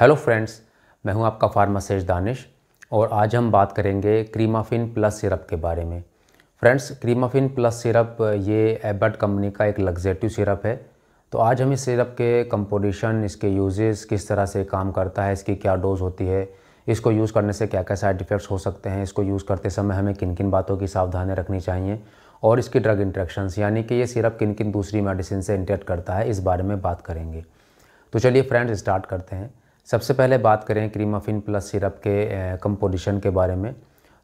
hello friends मैं हूं आपका फार्मासिस्ट दानिश और आज हम बात करेंगे क्रीमाफिन प्लस सिरप के बारे में फ्रेंड्स क्रीमाफिन प्लस सिरप ये एबर्ट कंपनी का एक लग्जेटिव सिरप है तो आज हम इस सिरप के कंपोजिशन इसके यूजेस किस तरह से काम करता है इसकी क्या डोज़ होती है इसको यूज़ करने से क्या क्या साइड इफ़ेक्ट्स हो सकते हैं इसको यूज़ करते समय हमें किन किन बातों की सावधानी रखनी चाहिए और इसकी ड्रग इंट्रैक्शंस यानी कि ये सिरप किन किन दूसरी मेडिसिन से इंटरेक्ट करता है इस बारे में बात करेंगे तो चलिए फ्रेंड्स स्टार्ट करते हैं सबसे पहले बात करें क्रीम प्लस सिरप के कंपोजिशन के बारे में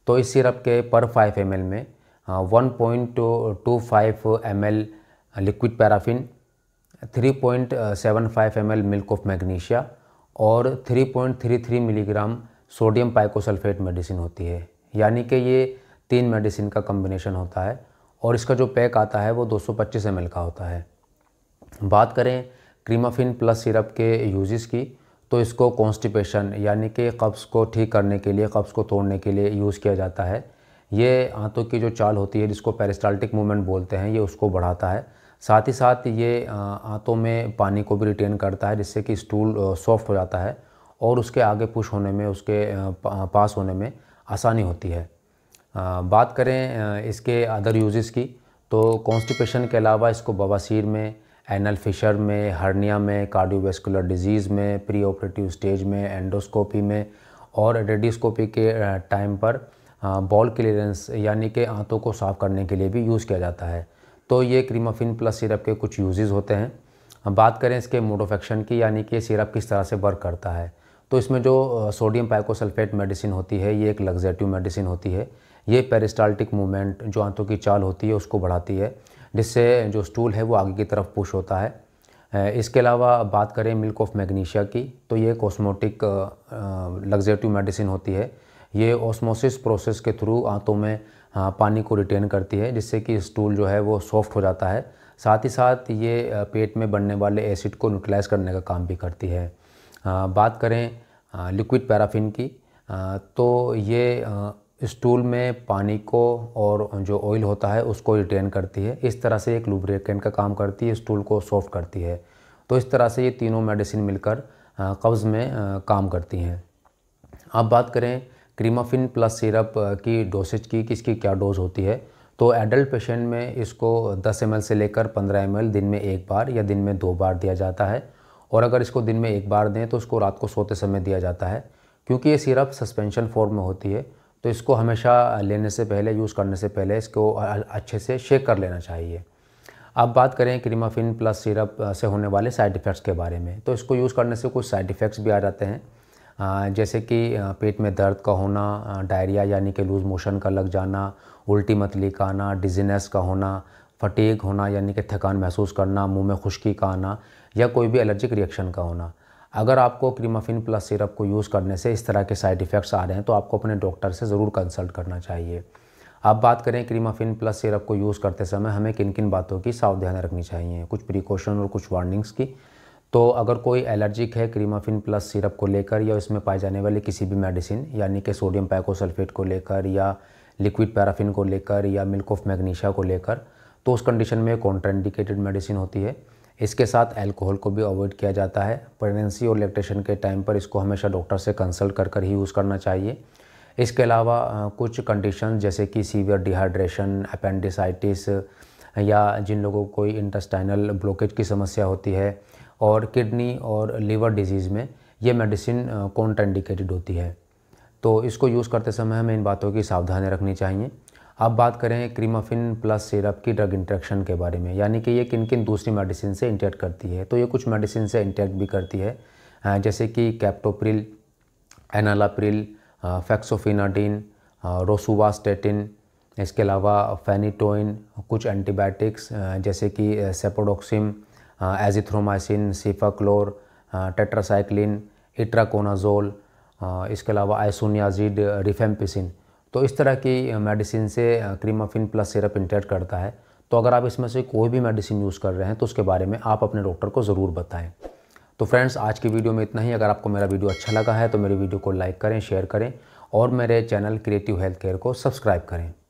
तो इस सिरप के पर फाइव एम में one point two M liquid paraffin three point seven M milk of magnesia और three point three three milligram sodium picosulfate medicine होती है यानी कि ये तीन मेडिसिन का कम्बिनेशन होता है और इसका जो पैक आता है वो 225 सौ का होता है बात करें क्रीमाफिन प्लस सिरप के यूजेस की तो इसको कॉन्स्टिपेशन यानी कि कब्ज़ को ठीक करने के लिए कब्ज़ को तोड़ने के लिए यूज़ किया जाता है ये आंतों की जो चाल होती है जिसको पेरिस्टाल्टिक मूवमेंट बोलते हैं ये उसको बढ़ाता है साथ ही साथ ये आंतों में पानी को भी रिटेन करता है जिससे कि स्टूल सॉफ्ट हो जाता है और उसके आगे पुश होने में उसके पास होने में आसानी होती है बात करें इसके अदर यूज़ की तो कॉन्स्टिपेशन के अलावा इसको बवासीर में एनल फिशर में हर्निया में कार्डियोवेस्कुलर डिजीज़ में प्री ऑपरेटिव स्टेज में एंडोस्कोपी में और रेडियोस्कोपी के टाइम पर बॉल क्लियरेंस यानी कि आंतों को साफ़ करने के लिए भी यूज़ किया जाता है तो ये क्रीमाफिन प्लस सिरप के कुछ यूजेज़ होते हैं बात करें इसके मोड ऑफ एक्शन की यानी कि सिरप किस तरह से वर्क करता है तो इसमें जो सोडियम पैकोसल्फेट मेडिसिन होती है ये एक लग्जेटिव मेडिसिन होती है ये पेरिस्टाल्टिक मूवमेंट जो आंतों की चाल होती है उसको बढ़ाती है जिससे जो स्टूल है वो आगे की तरफ पुश होता है इसके अलावा बात करें मिल्क ऑफ मैग्नीशिया की तो ये कॉस्मोटिक लग्जरेटिव मेडिसिन होती है ये ऑस्मोसिस प्रोसेस के थ्रू आंतों में पानी को रिटेन करती है जिससे कि स्टूल जो है वो सॉफ्ट हो जाता है साथ ही साथ ये पेट में बनने वाले एसिड को न्यूट्रलाइज करने का काम भी करती है बात करें लिक्विड पैराफिन की तो ये स्टूल में पानी को और जो ऑयल होता है उसको रिटेन करती है इस तरह से एक लुब्रिकेंट का काम करती है स्टूल को सॉफ्ट करती है तो इस तरह से ये तीनों मेडिसिन मिलकर कब्ज़ में काम करती हैं अब बात करें क्रीमाफिन प्लस सिरप की डोसेज की किसकी क्या डोज होती है तो एडल्ट पेशेंट में इसको 10 एम से लेकर 15 एम दिन में एक बार या दिन में दो बार दिया जाता है और अगर इसको दिन में एक बार दें तो उसको रात को सोते समय दिया जाता है क्योंकि ये सिरप सस्पेंशन फॉर्म में होती है तो इसको हमेशा लेने से पहले यूज़ करने से पहले इसको अच्छे से शेक कर लेना चाहिए अब बात करें क्रीमाफिन प्लस सिरप से होने वाले साइड इफ़ेक्ट्स के बारे में तो इसको यूज़ करने से कुछ साइड इफ़ेक्ट्स भी आ जाते हैं जैसे कि पेट में दर्द का होना डायरिया यानी कि लूज़ मोशन का लग जाना उल्टी मतली का आना डिजीनेस का होना फटीक होना यानी कि थकान महसूस करना मुंह में खुश्की का आना या कोई भी एलर्जिक रिएक्शन का होना अगर आपको क्रीमाफिन प्लस सिरप को यूज़ करने से इस तरह के साइड इफ़ेक्ट्स आ रहे हैं तो आपको अपने डॉक्टर से ज़रूर कंसल्ट करना चाहिए अब बात करें क्रीमाफिन प्लस सिरप को यूज़ करते समय हमें किन किन बातों की सावधानी रखनी चाहिए कुछ प्रिकॉशन और कुछ वार्निंग्स की तो अगर कोई एलर्जिक है क्रीमाफिन प्लस सिरप को लेकर या इसमें पाए जाने वाली किसी भी मेडिसिन यानी कि सोडियम पैकोसल्फेट को लेकर या लिक्विड पैराफिन को लेकर या मिल्क ऑफ मैग्नीशिया को लेकर तो उस कंडीशन में कॉन्ट्राइंडिकेटेड मेडिसिन होती है इसके साथ अल्कोहल को भी अवॉइड किया जाता है प्रेगनेंसी और लैक्टेशन के टाइम पर इसको हमेशा डॉक्टर से कंसल्ट कर कर ही यूज़ करना चाहिए इसके अलावा कुछ कंडीशन जैसे कि सीवियर डिहाइड्रेशन अपेंडिसाइटिस या जिन लोगों को कोई इंटेस्टाइनल ब्लॉकेज की समस्या होती है और किडनी और लीवर डिजीज़ में ये मेडिसिन कॉन्ट्राइंडिकेटेड होती है तो इसको यूज़ करते समय हमें इन बातों की सावधानी रखनी चाहिए अब बात करें क्रीमाफिन प्लस सिरप की ड्रग इंट्रैक्शन के बारे में यानी कि ये किन किन दूसरी मेडिसिन से इंटरेक्ट करती है तो ये कुछ मेडिसिन से इंटरेक्ट भी करती है जैसे कि कैप्टोप्रिल एनालाप्रिल फैक्सोफिनाडीन रोसुवास्टेटिन इसके अलावा फैनीटोइन कुछ एंटीबायोटिक्स जैसे कि cefpodoxime azithromycin cefaclor tetracycline itraconazole इसके अलावा आइसोनियाजिड रिफेम्पिसिन तो इस तरह की मेडिसिन से क्रीमाफिन प्लस सिरप इंटेक्ट करता है तो अगर आप इसमें से कोई भी मेडिसिन यूज़ कर रहे हैं तो उसके बारे में आप अपने डॉक्टर को ज़रूर बताएं तो फ्रेंड्स आज की वीडियो में इतना ही अगर आपको मेरा वीडियो अच्छा लगा है तो मेरी वीडियो को लाइक करें शेयर करें और मेरे चैनल क्रिएटिव हेल्थ केयर को सब्सक्राइब करें